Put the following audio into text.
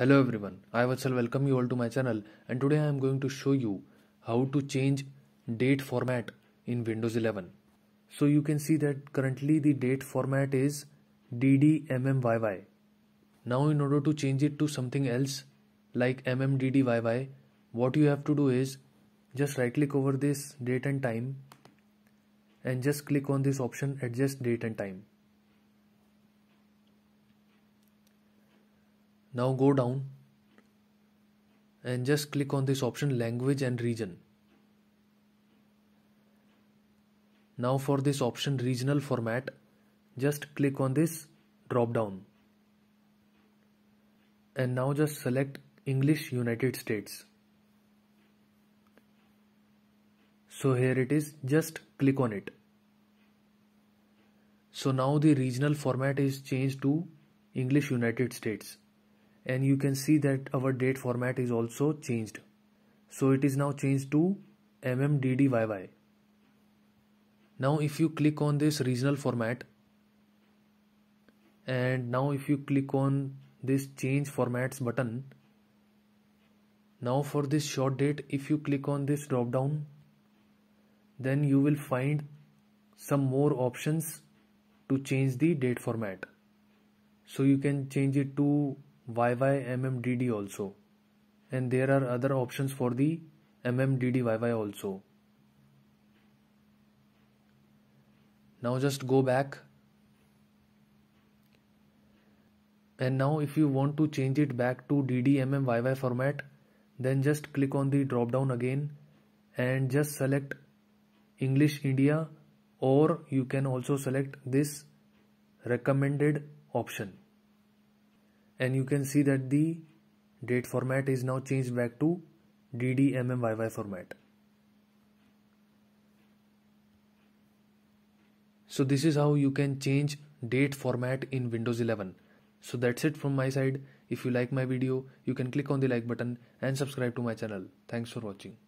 Hello everyone, I Vatsal welcome you all to my channel and today I am going to show you how to change date format in Windows 11. So you can see that currently the date format is DDMMYY. Now in order to change it to something else like MMDDYY, what you have to do is just right click over this date and time and just click on this option adjust date and time. now go down and just click on this option language and region now for this option regional format just click on this drop down and now just select English United States so here it is just click on it so now the regional format is changed to English United States and you can see that our date format is also changed so it is now changed to mmddYY now if you click on this regional format and now if you click on this change formats button now for this short date if you click on this drop down then you will find some more options to change the date format so you can change it to YYMMDD also and there are other options for the MMDDYY also. Now just go back and now if you want to change it back to DDMMYY format then just click on the drop down again and just select English India or you can also select this recommended option and you can see that the date format is now changed back to DDMMYY format. So this is how you can change date format in Windows 11. So that's it from my side. If you like my video, you can click on the like button and subscribe to my channel. Thanks for watching.